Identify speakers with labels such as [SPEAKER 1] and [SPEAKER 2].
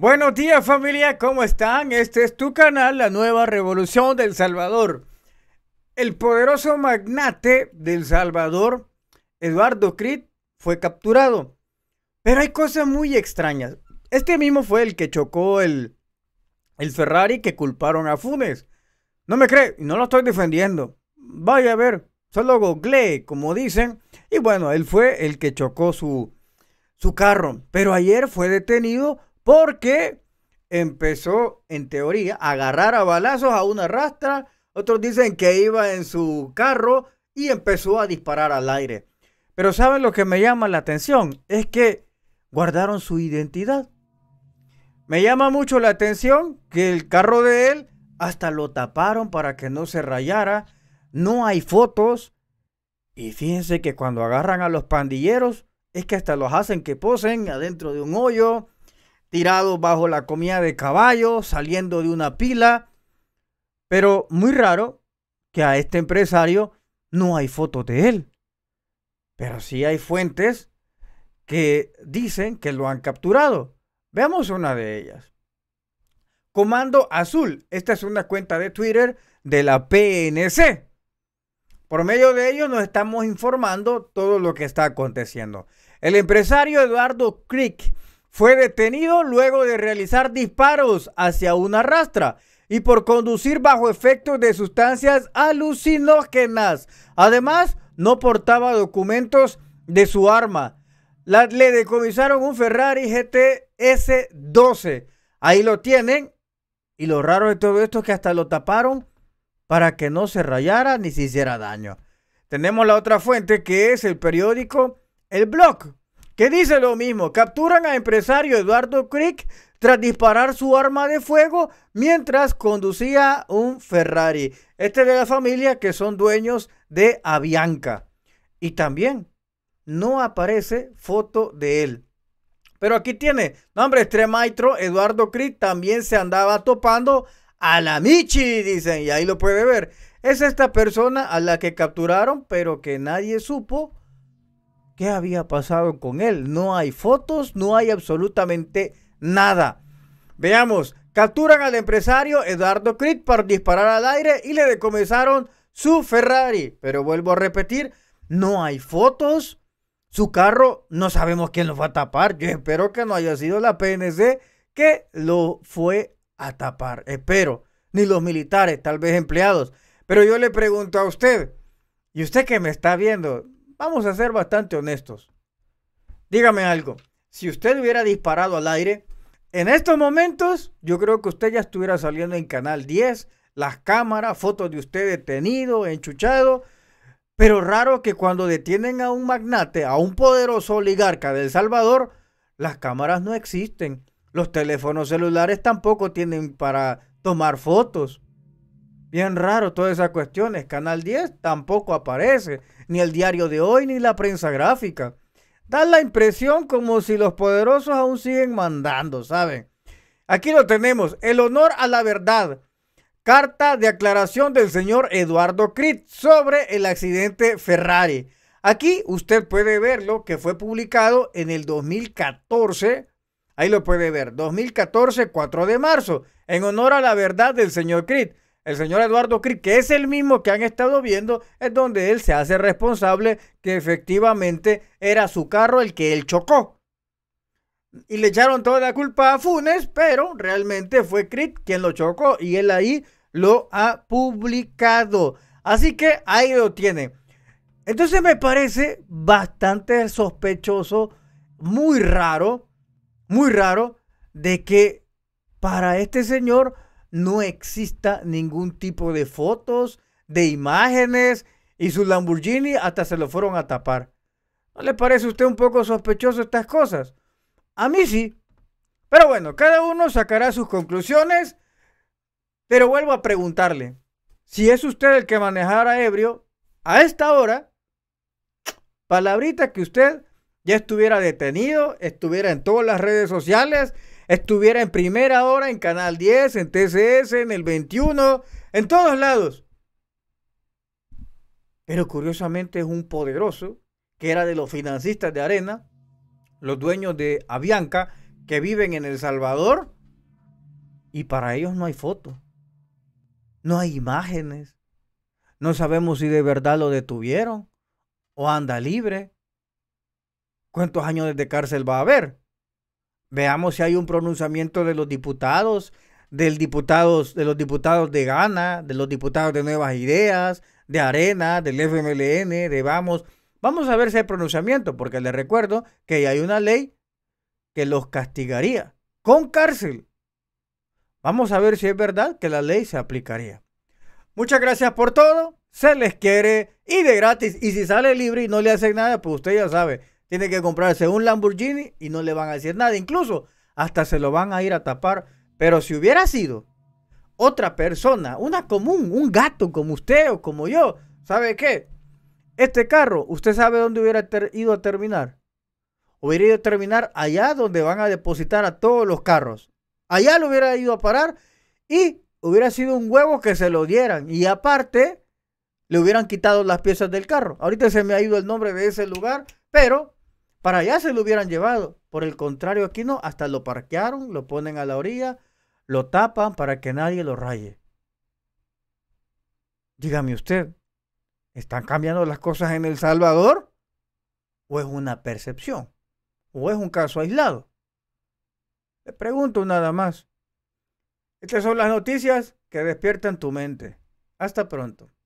[SPEAKER 1] Buenos días familia, ¿cómo están? Este es tu canal, La Nueva Revolución del Salvador. El poderoso magnate del Salvador, Eduardo Crit, fue capturado. Pero hay cosas muy extrañas. Este mismo fue el que chocó el, el Ferrari que culparon a Funes. No me cree, no lo estoy defendiendo. Vaya a ver, solo googleé, como dicen. Y bueno, él fue el que chocó su, su carro. Pero ayer fue detenido porque empezó, en teoría, a agarrar a balazos a una rastra. Otros dicen que iba en su carro y empezó a disparar al aire. Pero ¿saben lo que me llama la atención? Es que guardaron su identidad. Me llama mucho la atención que el carro de él hasta lo taparon para que no se rayara. No hay fotos. Y fíjense que cuando agarran a los pandilleros es que hasta los hacen que posen adentro de un hoyo tirado bajo la comida de caballo, saliendo de una pila. Pero muy raro que a este empresario no hay fotos de él. Pero sí hay fuentes que dicen que lo han capturado. Veamos una de ellas. Comando Azul. Esta es una cuenta de Twitter de la PNC. Por medio de ello nos estamos informando todo lo que está aconteciendo. El empresario Eduardo Crick fue detenido luego de realizar disparos hacia una rastra y por conducir bajo efectos de sustancias alucinógenas. Además, no portaba documentos de su arma. La, le decomisaron un Ferrari GTS 12. Ahí lo tienen. Y lo raro de todo esto es que hasta lo taparon para que no se rayara ni se hiciera daño. Tenemos la otra fuente que es el periódico El Blog que dice lo mismo. Capturan a empresario Eduardo Crick tras disparar su arma de fuego mientras conducía un Ferrari. Este de la familia que son dueños de Avianca. Y también no aparece foto de él. Pero aquí tiene, nombre hombre, este Eduardo Crick también se andaba topando a la Michi, dicen, y ahí lo puede ver. Es esta persona a la que capturaron, pero que nadie supo qué había pasado con él. No hay fotos, no hay absolutamente nada. Veamos, capturan al empresario Eduardo Crit para disparar al aire y le decomisaron su Ferrari. Pero vuelvo a repetir, no hay fotos. Su carro, no sabemos quién lo va a tapar. Yo espero que no haya sido la PNC que lo fue a tapar. Espero. Ni los militares, tal vez empleados. Pero yo le pregunto a usted, ¿y usted que me está viendo? vamos a ser bastante honestos. Dígame algo, si usted hubiera disparado al aire, en estos momentos yo creo que usted ya estuviera saliendo en Canal 10, las cámaras, fotos de usted detenido, enchuchado, pero raro que cuando detienen a un magnate, a un poderoso oligarca del Salvador, las cámaras no existen. Los teléfonos celulares tampoco tienen para tomar fotos. Bien raro todas esas cuestiones. Canal 10 tampoco aparece, ni el diario de hoy, ni la prensa gráfica. Da la impresión como si los poderosos aún siguen mandando, ¿saben? Aquí lo tenemos, el honor a la verdad. Carta de aclaración del señor Eduardo Crit sobre el accidente Ferrari. Aquí usted puede verlo que fue publicado en el 2014. Ahí lo puede ver, 2014, 4 de marzo, en honor a la verdad del señor Crit el señor Eduardo Crick, que es el mismo que han estado viendo, es donde él se hace responsable que efectivamente era su carro el que él chocó. Y le echaron toda la culpa a Funes, pero realmente fue Crick quien lo chocó y él ahí lo ha publicado. Así que ahí lo tiene. Entonces me parece bastante sospechoso, muy raro, muy raro, de que para este señor no exista ningún tipo de fotos, de imágenes, y su Lamborghini hasta se lo fueron a tapar. ¿No le parece a usted un poco sospechoso estas cosas? A mí sí. Pero bueno, cada uno sacará sus conclusiones. Pero vuelvo a preguntarle, si es usted el que manejara ebrio, a esta hora, palabrita que usted ya estuviera detenido, estuviera en todas las redes sociales, estuviera en primera hora, en Canal 10, en TCS, en el 21, en todos lados. Pero curiosamente es un poderoso que era de los financistas de Arena, los dueños de Avianca, que viven en El Salvador, y para ellos no hay fotos, no hay imágenes, no sabemos si de verdad lo detuvieron o anda libre. ¿Cuántos años de cárcel va a haber? Veamos si hay un pronunciamiento de los diputados, del de los diputados de Ghana, de los diputados de Nuevas Ideas, de Arena, del FMLN, de Vamos. Vamos a ver si hay pronunciamiento, porque les recuerdo que hay una ley que los castigaría con cárcel. Vamos a ver si es verdad que la ley se aplicaría. Muchas gracias por todo. Se les quiere y de gratis. Y si sale libre y no le hacen nada, pues usted ya sabe tiene que comprarse un Lamborghini y no le van a decir nada. Incluso hasta se lo van a ir a tapar. Pero si hubiera sido otra persona, una común, un gato como usted o como yo, ¿sabe qué? Este carro, ¿usted sabe dónde hubiera ido a terminar? Hubiera ido a terminar allá donde van a depositar a todos los carros. Allá lo hubiera ido a parar y hubiera sido un huevo que se lo dieran. Y aparte, le hubieran quitado las piezas del carro. Ahorita se me ha ido el nombre de ese lugar, pero para allá se lo hubieran llevado. Por el contrario, aquí no, hasta lo parquearon, lo ponen a la orilla, lo tapan para que nadie lo raye. Dígame usted, ¿están cambiando las cosas en El Salvador? ¿O es una percepción? ¿O es un caso aislado? Le pregunto nada más. Estas son las noticias que despiertan tu mente. Hasta pronto.